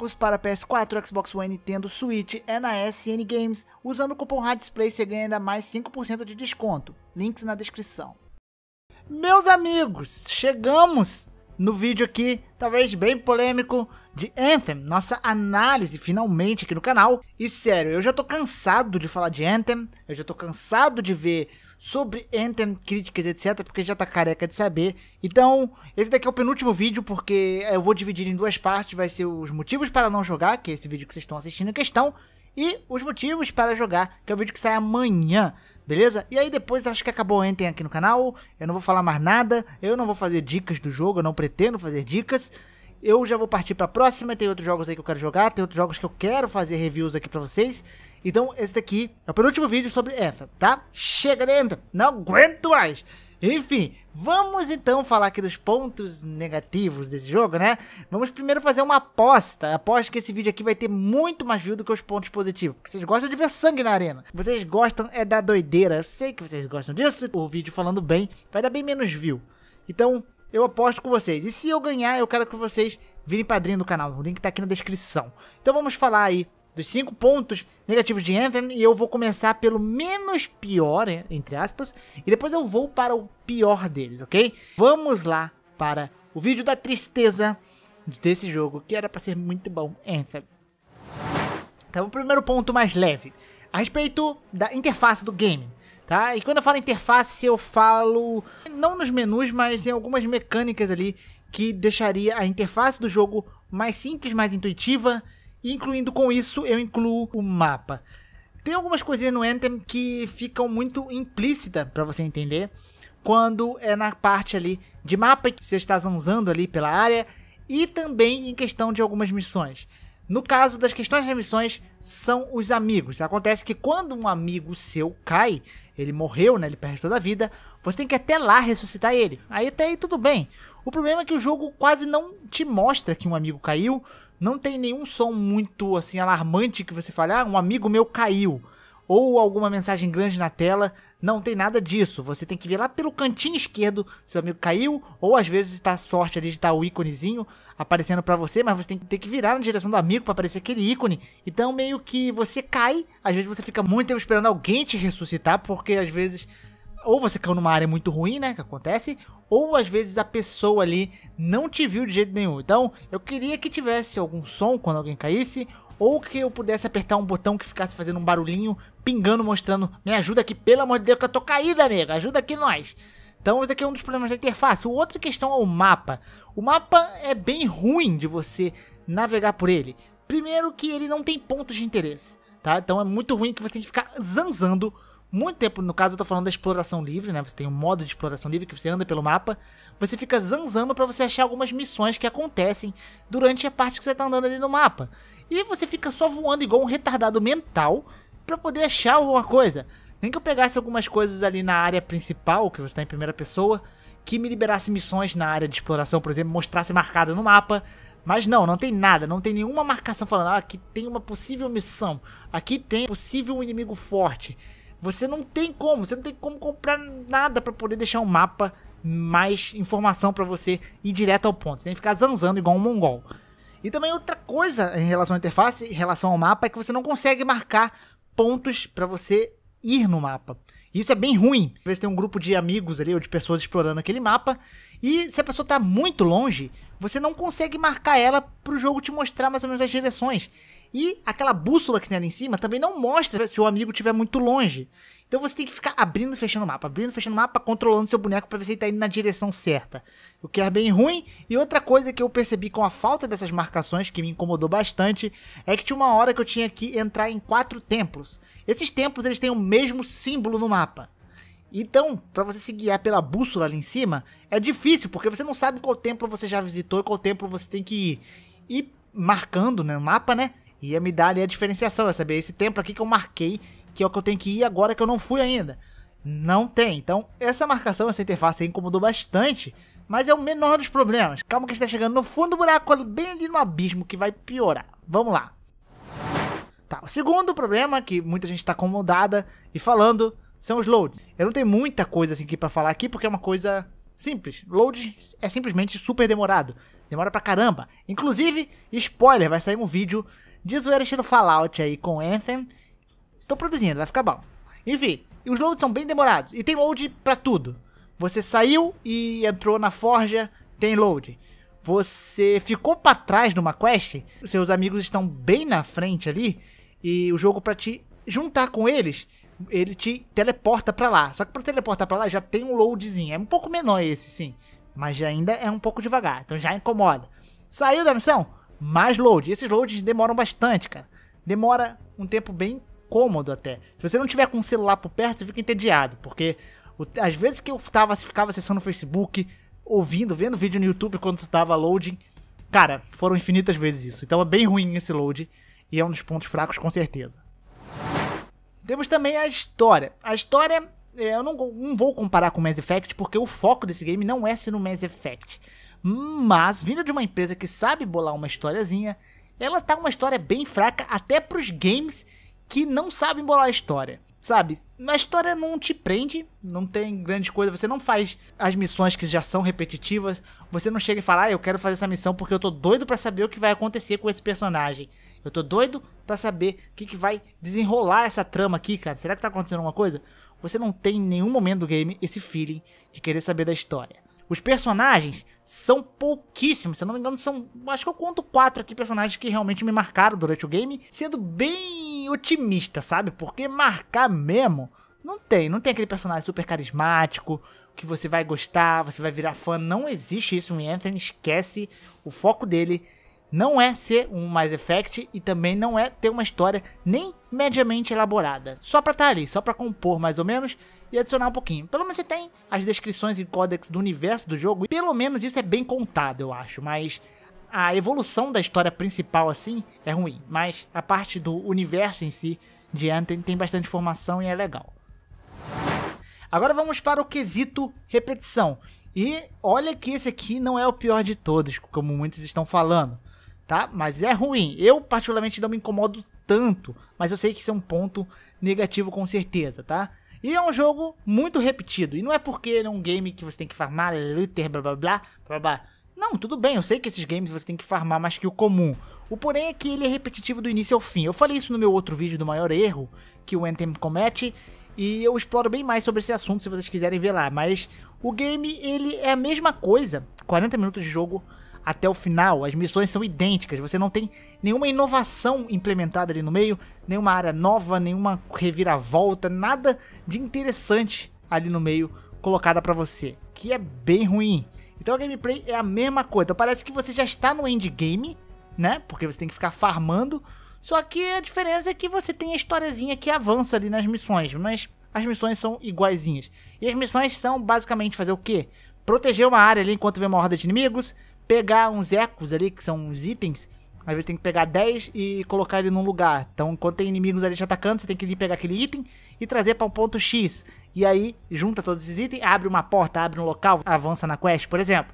jogos para PS4, Xbox One, Nintendo Switch é na SN Games. Usando o cupom Display você ganha ainda mais 5% de desconto. Links na descrição. Meus amigos, chegamos no vídeo aqui, talvez bem polêmico, de Anthem, nossa análise finalmente aqui no canal. E sério, eu já tô cansado de falar de Anthem, eu já tô cansado de ver sobre Anthem, críticas, etc, porque já tá careca de saber. Então, esse daqui é o penúltimo vídeo, porque eu vou dividir em duas partes, vai ser os motivos para não jogar, que é esse vídeo que vocês estão assistindo em questão, e os motivos para jogar, que é o vídeo que sai amanhã, beleza? E aí depois acho que acabou Enten aqui no canal, eu não vou falar mais nada, eu não vou fazer dicas do jogo, eu não pretendo fazer dicas. Eu já vou partir para a próxima, tem outros jogos aí que eu quero jogar, tem outros jogos que eu quero fazer reviews aqui para vocês. Então, esse daqui é o penúltimo vídeo sobre essa, tá? Chega dentro, não aguento mais! Enfim, vamos então falar aqui dos pontos negativos desse jogo, né? Vamos primeiro fazer uma aposta. Aposto que esse vídeo aqui vai ter muito mais view do que os pontos positivos. Porque vocês gostam de ver sangue na arena. Vocês gostam é da doideira. Eu sei que vocês gostam disso. O vídeo falando bem vai dar bem menos view. Então, eu aposto com vocês. E se eu ganhar, eu quero que vocês virem padrinho do canal. O link tá aqui na descrição. Então vamos falar aí dos cinco pontos negativos de Anthem e eu vou começar pelo menos pior, entre aspas, e depois eu vou para o pior deles, ok? Vamos lá para o vídeo da tristeza desse jogo, que era para ser muito bom, Anthem. Então, o primeiro ponto mais leve, a respeito da interface do game. Tá? E quando eu falo interface, eu falo não nos menus, mas em algumas mecânicas ali que deixaria a interface do jogo mais simples, mais intuitiva incluindo com isso, eu incluo o mapa. Tem algumas coisinhas no Anthem que ficam muito implícita para você entender quando é na parte ali de mapa que você está zanzando ali pela área e também em questão de algumas missões. No caso das questões das missões, são os amigos. Acontece que quando um amigo seu cai, ele morreu, né? Ele perde toda a vida. Você tem que até lá ressuscitar ele. Aí até aí tudo bem. O problema é que o jogo quase não te mostra que um amigo caiu não tem nenhum som muito assim alarmante que você fale, ah, um amigo meu caiu, ou alguma mensagem grande na tela, não tem nada disso. Você tem que ver lá pelo cantinho esquerdo se o amigo caiu, ou às vezes está sorte ali de estar tá o íconezinho aparecendo para você, mas você tem que ter que virar na direção do amigo para aparecer aquele ícone. Então meio que você cai, às vezes você fica muito tempo esperando alguém te ressuscitar, porque às vezes ou você caiu numa área muito ruim, né, que acontece, ou às vezes a pessoa ali não te viu de jeito nenhum. Então, eu queria que tivesse algum som quando alguém caísse, ou que eu pudesse apertar um botão que ficasse fazendo um barulhinho, pingando, mostrando, me ajuda aqui, pelo amor de Deus, que eu tô caída, nega, ajuda aqui nós. Então esse aqui é um dos problemas da interface. O outra é questão é o mapa. O mapa é bem ruim de você navegar por ele. Primeiro que ele não tem pontos de interesse, tá? Então é muito ruim que você tem que ficar zanzando muito tempo, no caso eu tô falando da exploração livre, né? Você tem um modo de exploração livre que você anda pelo mapa, você fica zanzando para você achar algumas missões que acontecem durante a parte que você tá andando ali no mapa. E você fica só voando igual um retardado mental para poder achar alguma coisa. Nem que eu pegasse algumas coisas ali na área principal, que você tá em primeira pessoa, que me liberasse missões na área de exploração, por exemplo, mostrasse marcada no mapa, mas não, não tem nada, não tem nenhuma marcação falando, ah, aqui tem uma possível missão, aqui tem possível um inimigo forte. Você não tem como, você não tem como comprar nada para poder deixar um mapa mais informação para você ir direto ao ponto. Você tem que ficar zanzando igual um mongol. E também outra coisa em relação à interface, em relação ao mapa, é que você não consegue marcar pontos para você ir no mapa. Isso é bem ruim. Às vezes tem um grupo de amigos ali ou de pessoas explorando aquele mapa e se a pessoa está muito longe, você não consegue marcar ela para o jogo te mostrar mais ou menos as direções. E aquela bússola que tem ali em cima também não mostra se o amigo estiver muito longe. Então você tem que ficar abrindo e fechando o mapa, abrindo e fechando o mapa, controlando seu boneco para ver se ele tá indo na direção certa. O que é bem ruim. E outra coisa que eu percebi com a falta dessas marcações, que me incomodou bastante, é que tinha uma hora que eu tinha que entrar em quatro templos. Esses templos eles têm o mesmo símbolo no mapa. Então, para você se guiar pela bússola ali em cima, é difícil, porque você não sabe qual templo você já visitou e qual templo você tem que ir. E marcando né, no mapa, né? Ia me dar ali a diferenciação, ia saber esse tempo aqui que eu marquei, que é o que eu tenho que ir agora que eu não fui ainda. Não tem, então essa marcação, essa interface incomodou bastante, mas é o menor dos problemas. Calma que está chegando no fundo do buraco, bem ali no abismo, que vai piorar. Vamos lá. Tá, o segundo problema que muita gente está incomodada e falando são os loads. Eu não tenho muita coisa assim aqui para falar aqui, porque é uma coisa simples. Load é simplesmente super demorado. Demora pra caramba. Inclusive, spoiler, vai sair um vídeo de zoeira estilo Fallout aí com Anthem. Tô produzindo, vai ficar bom. Enfim, os loads são bem demorados. E tem load pra tudo. Você saiu e entrou na forja, tem load. Você ficou para trás numa quest, seus amigos estão bem na frente ali. E o jogo para te juntar com eles, ele te teleporta para lá. Só que para teleportar para lá já tem um loadzinho. É um pouco menor esse, sim. Mas ainda é um pouco devagar, então já incomoda. Saiu da missão? mais load. E esses loads demoram bastante, cara. Demora um tempo bem cômodo até. Se você não tiver com o celular por perto, você fica entediado, porque às vezes que eu tava, ficava acessando o Facebook, ouvindo, vendo vídeo no YouTube quando tava loading, cara, foram infinitas vezes isso. Então é bem ruim esse load e é um dos pontos fracos com certeza. Temos também a história. A história, é, eu não, não vou comparar com Mass Effect porque o foco desse game não é ser no Mass Effect. Mas, vindo de uma empresa que sabe bolar uma historiazinha, ela tá uma história bem fraca até pros games que não sabem bolar a história. Sabe, a história não te prende, não tem grande coisa, você não faz as missões que já são repetitivas, você não chega e fala, ah, eu quero fazer essa missão porque eu tô doido para saber o que vai acontecer com esse personagem. Eu tô doido para saber o que, que vai desenrolar essa trama aqui, cara. Será que tá acontecendo alguma coisa? Você não tem em nenhum momento do game esse feeling de querer saber da história. Os personagens são pouquíssimos. Se eu não me engano, são. Acho que eu conto quatro aqui personagens que realmente me marcaram durante o game, sendo bem otimista, sabe? Porque marcar mesmo não tem. Não tem aquele personagem super carismático que você vai gostar, você vai virar fã. Não existe isso em Anthony, esquece. O foco dele não é ser um Mass Effect e também não é ter uma história nem mediamente elaborada. Só pra estar tá ali, só pra compor mais ou menos e adicionar um pouquinho. Pelo menos você tem as descrições em códex do universo do jogo, e pelo menos isso é bem contado, eu acho, mas a evolução da história principal assim é ruim, mas a parte do universo em si de Anthem tem bastante informação e é legal. Agora vamos para o quesito repetição. E olha que esse aqui não é o pior de todos, como muitos estão falando, tá? Mas é ruim. Eu particularmente não me incomodo tanto, mas eu sei que isso é um ponto negativo com certeza, tá? E é um jogo muito repetido. E não é porque ele é um game que você tem que farmar looter, blá blá blá, blá blá. Não, tudo bem, eu sei que esses games você tem que farmar mais que o comum. O porém é que ele é repetitivo do início ao fim. Eu falei isso no meu outro vídeo do maior erro que o Anthem comete. E eu exploro bem mais sobre esse assunto se vocês quiserem ver lá. Mas o game, ele é a mesma coisa. 40 minutos de jogo até o final, as missões são idênticas, você não tem nenhuma inovação implementada ali no meio, nenhuma área nova, nenhuma reviravolta, nada de interessante ali no meio colocada para você, que é bem ruim. Então a gameplay é a mesma coisa, então, parece que você já está no endgame, né? Porque você tem que ficar farmando, só que a diferença é que você tem a historiazinha que avança ali nas missões, mas as missões são iguaizinhas. E as missões são basicamente fazer o quê? Proteger uma área ali enquanto vem uma horda de inimigos, pegar uns ecos ali, que são uns itens. Às vezes tem que pegar 10 e colocar ele num lugar. Então, enquanto tem inimigos ali te atacando, você tem que ir pegar aquele item e trazer para um ponto X. E aí, junta todos esses itens, abre uma porta, abre um local, avança na quest, por exemplo.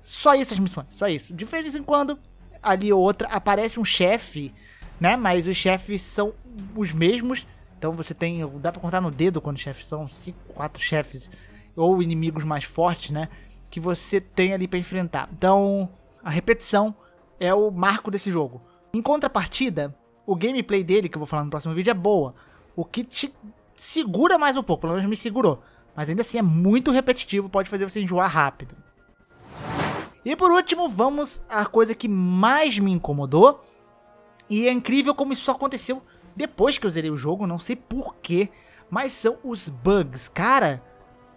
Só isso as missões, só isso. De vez em quando, ali ou outra, aparece um chefe, né? Mas os chefes são os mesmos. Então você tem. Dá pra contar no dedo quando chefes são 5, 4 chefes. Ou inimigos mais fortes, né? que você tem ali para enfrentar. Então, a repetição é o marco desse jogo. Em contrapartida, o gameplay dele, que eu vou falar no próximo vídeo, é boa. O que te segura mais um pouco, pelo menos me segurou. Mas ainda assim é muito repetitivo, pode fazer você enjoar rápido. E por último, vamos à coisa que mais me incomodou. E é incrível como isso só aconteceu depois que eu zerei o jogo, não sei porquê. Mas são os bugs. Cara,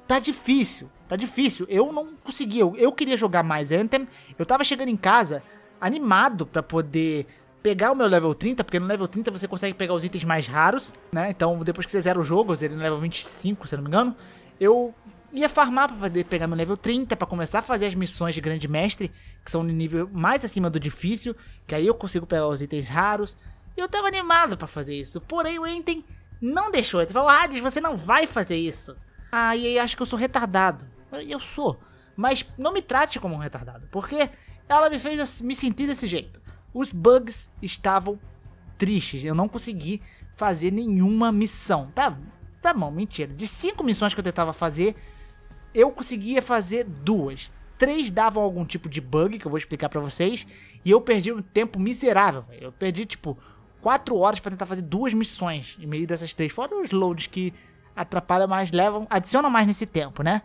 tá difícil. Tá difícil. Eu não consegui. Eu, eu queria jogar mais Anthem. Eu tava chegando em casa animado para poder pegar o meu level 30, porque no level 30 você consegue pegar os itens mais raros, né? Então, depois que você zera o jogo, eu zerei no level 25, se eu não me engano, eu ia farmar pra poder pegar meu level 30, para começar a fazer as missões de grande mestre, que são no nível mais acima do difícil, que aí eu consigo pegar os itens raros. E eu tava animado para fazer isso, porém o Anthem não deixou. Ele falou, Hades, você não vai fazer isso. Ah, e aí acho que eu sou retardado eu sou. Mas não me trate como um retardado, porque ela me fez me sentir desse jeito. Os bugs estavam tristes, eu não consegui fazer nenhuma missão. Tá, tá bom, mentira. De cinco missões que eu tentava fazer, eu conseguia fazer duas. Três davam algum tipo de bug, que eu vou explicar para vocês, e eu perdi um tempo miserável. Eu perdi, tipo, quatro horas para tentar fazer duas missões, em meio dessas três, fora os loads que atrapalham mais, levam, adicionam mais nesse tempo, né?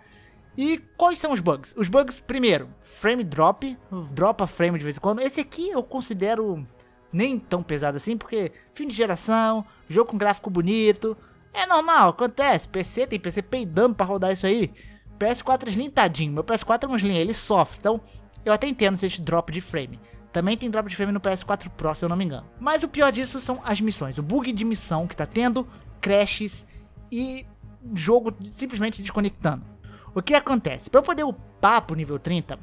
E quais são os bugs? Os bugs, primeiro, frame drop, dropa frame de vez em quando. Esse aqui eu considero nem tão pesado assim, porque fim de geração, jogo com gráfico bonito, é normal, acontece. PC tem PC peidando pra rodar isso aí. PS4 é Slim, tadinho. Meu PS4 é um Slim, ele sofre. Então, eu até entendo se esse drop de frame. Também tem drop de frame no PS4 Pro, se eu não me engano. Mas o pior disso são as missões. O bug de missão que tá tendo, crashes e jogo simplesmente desconectando. O que acontece? Para eu poder upar pro nível 30,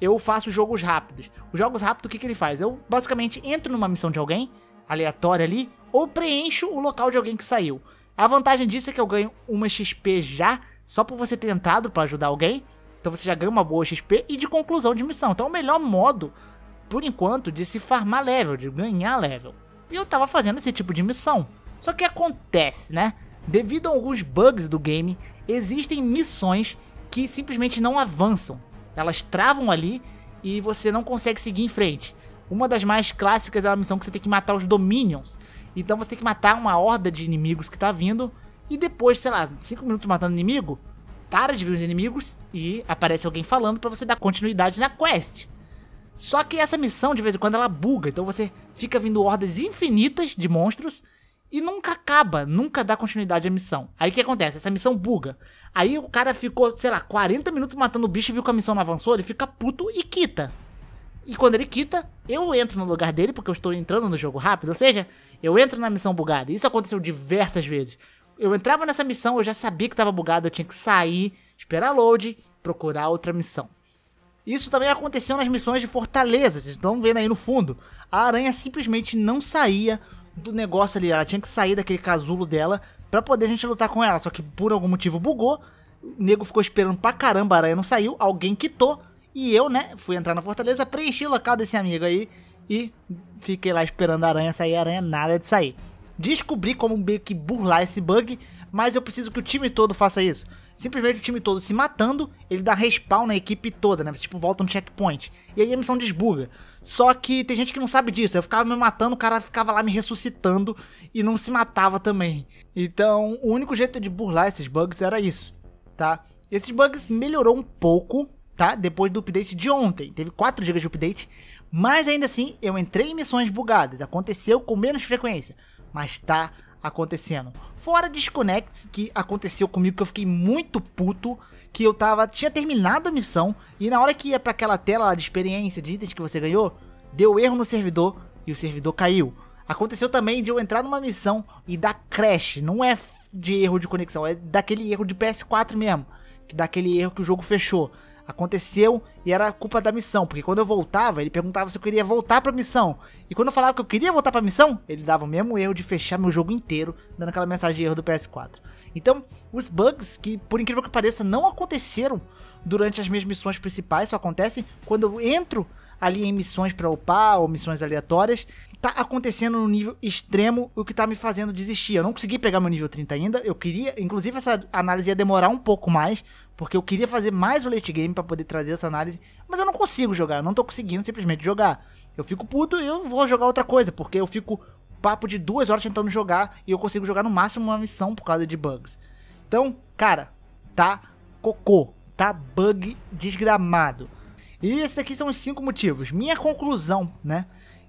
eu faço jogos rápidos. Os jogos rápidos, o que, que ele faz? Eu basicamente entro numa missão de alguém, aleatória ali, ou preencho o local de alguém que saiu. A vantagem disso é que eu ganho uma XP já, só por você ter entrado para ajudar alguém. Então você já ganha uma boa XP e de conclusão de missão. Então é o melhor modo, por enquanto, de se farmar level, de ganhar level. E eu tava fazendo esse tipo de missão. Só que acontece, né? Devido a alguns bugs do game, existem missões que simplesmente não avançam. Elas travam ali e você não consegue seguir em frente. Uma das mais clássicas é a missão que você tem que matar os Dominions. Então você tem que matar uma horda de inimigos que tá vindo. E depois, sei lá, 5 minutos matando inimigo, para de ver os inimigos e aparece alguém falando para você dar continuidade na quest. Só que essa missão de vez em quando ela buga, então você fica vindo hordas infinitas de monstros e nunca acaba, nunca dá continuidade à missão. Aí o que acontece? Essa missão buga. Aí o cara ficou, sei lá, 40 minutos matando o bicho e viu que a missão não avançou, ele fica puto e quita. E quando ele quita, eu entro no lugar dele, porque eu estou entrando no jogo rápido, ou seja, eu entro na missão bugada. Isso aconteceu diversas vezes. Eu entrava nessa missão, eu já sabia que estava bugado, eu tinha que sair, esperar load, procurar outra missão. Isso também aconteceu nas missões de Fortaleza, vocês estão vendo aí no fundo. A aranha simplesmente não saía do negócio ali. Ela tinha que sair daquele casulo dela para poder a gente lutar com ela. Só que por algum motivo bugou. O nego ficou esperando pra caramba, a aranha não saiu. Alguém quitou. E eu, né, fui entrar na fortaleza, preenchi o local desse amigo aí e fiquei lá esperando a aranha sair. A aranha nada de sair. Descobri como meio que burlar esse bug, mas eu preciso que o time todo faça isso. Simplesmente o time todo se matando, ele dá respawn na equipe toda, né? Tipo, volta no checkpoint. E aí a missão desbuga. Só que tem gente que não sabe disso. Eu ficava me matando, o cara ficava lá me ressuscitando e não se matava também. Então, o único jeito de burlar esses bugs era isso, tá? Esses bugs melhorou um pouco, tá? Depois do update de ontem. Teve 4 GB de update, mas ainda assim eu entrei em missões bugadas. Aconteceu com menos frequência, mas tá acontecendo. Fora Disconnect, que aconteceu comigo, que eu fiquei muito puto, que eu tava, tinha terminado a missão, e na hora que ia para aquela tela lá de experiência, de itens que você ganhou, deu erro no servidor, e o servidor caiu. Aconteceu também de eu entrar numa missão e dar crash, não é de erro de conexão, é daquele erro de PS4 mesmo, que dá aquele erro que o jogo fechou aconteceu e era culpa da missão, porque quando eu voltava, ele perguntava se eu queria voltar a missão. E quando eu falava que eu queria voltar a missão, ele dava o mesmo erro de fechar meu jogo inteiro, dando aquela mensagem erro do PS4. Então, os bugs que, por incrível que pareça, não aconteceram durante as minhas missões principais, só acontecem quando eu entro ali em missões para upar ou missões aleatórias tá acontecendo no nível extremo o que tá me fazendo desistir. Eu não consegui pegar meu nível 30 ainda. Eu queria, inclusive essa análise ia demorar um pouco mais, porque eu queria fazer mais o late game para poder trazer essa análise, mas eu não consigo jogar, eu não tô conseguindo simplesmente jogar. Eu fico puto e eu vou jogar outra coisa, porque eu fico papo de duas horas tentando jogar e eu consigo jogar no máximo uma missão por causa de bugs. Então, cara, tá cocô, tá bug desgramado. E esses aqui são os cinco motivos. Minha conclusão, né?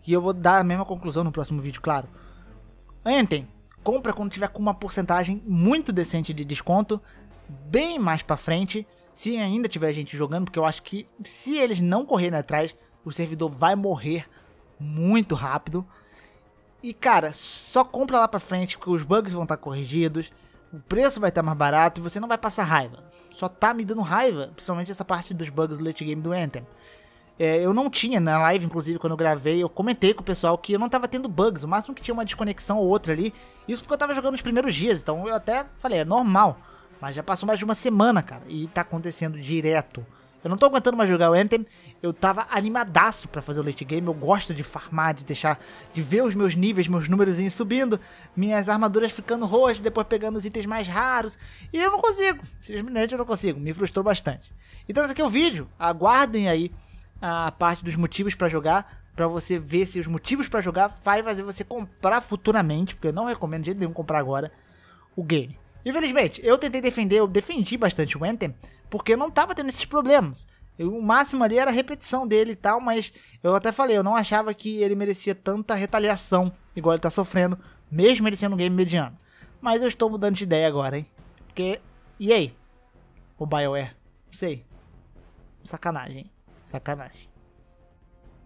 E eu vou dar a mesma conclusão no próximo vídeo, claro. Entem, compra quando tiver com uma porcentagem muito decente de desconto, bem mais para frente, se ainda tiver gente jogando, porque eu acho que se eles não correrem atrás, o servidor vai morrer muito rápido. E cara, só compra lá para frente porque os bugs vão estar tá corrigidos, o preço vai estar tá mais barato e você não vai passar raiva. Só tá me dando raiva, principalmente essa parte dos bugs do late game do Anthem. É, eu não tinha na live, inclusive, quando eu gravei, eu comentei com o pessoal que eu não tava tendo bugs, o máximo que tinha uma desconexão ou outra ali. Isso porque eu tava jogando nos primeiros dias, então eu até falei, é normal. Mas já passou mais de uma semana, cara, e tá acontecendo direto. Eu não tô aguentando mais jogar o Anthem, eu tava animadaço para fazer o late game, eu gosto de farmar, de deixar, de ver os meus níveis, meus números subindo, minhas armaduras ficando roxas, depois pegando os itens mais raros, e eu não consigo, simplesmente eu não consigo, me frustrou bastante. Então esse aqui é o vídeo, aguardem aí a parte dos motivos para jogar, para você ver se os motivos para jogar vai fazer você comprar futuramente, porque eu não recomendo de jeito nenhum comprar agora o game. Infelizmente, eu tentei defender, eu defendi bastante o Anthem, porque eu não tava tendo esses problemas. Eu, o máximo ali era a repetição dele e tal, mas eu até falei, eu não achava que ele merecia tanta retaliação, igual ele tá sofrendo, mesmo ele sendo um game mediano. Mas eu estou mudando de ideia agora, hein? Porque. E aí? O BioWare? Não sei. Sacanagem. Sacanagem.